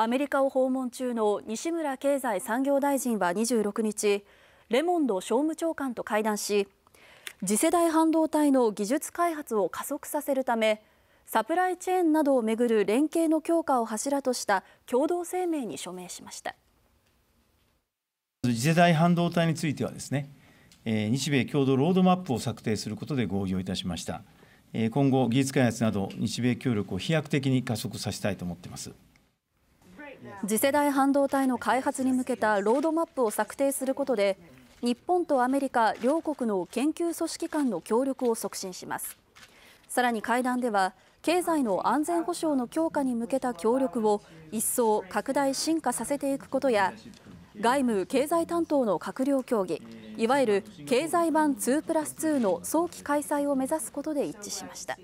アメリカを訪問中の西村経済産業大臣は26日レモンド商務長官と会談し次世代半導体の技術開発を加速させるためサプライチェーンなどをめぐる連携の強化を柱とした共同声明に署名しました次世代半導体についてはですね日米共同ロードマップを策定することで合意をいたしました今後技術開発など日米協力を飛躍的に加速させたいと思っています次世代半導体の開発に向けたロードマップを策定することで日本とアメリカ両国の研究組織間の協力を促進しますさらに会談では経済の安全保障の強化に向けた協力を一層拡大進化させていくことや外務・経済担当の閣僚協議いわゆる経済版2プラス2の早期開催を目指すことで一致しました。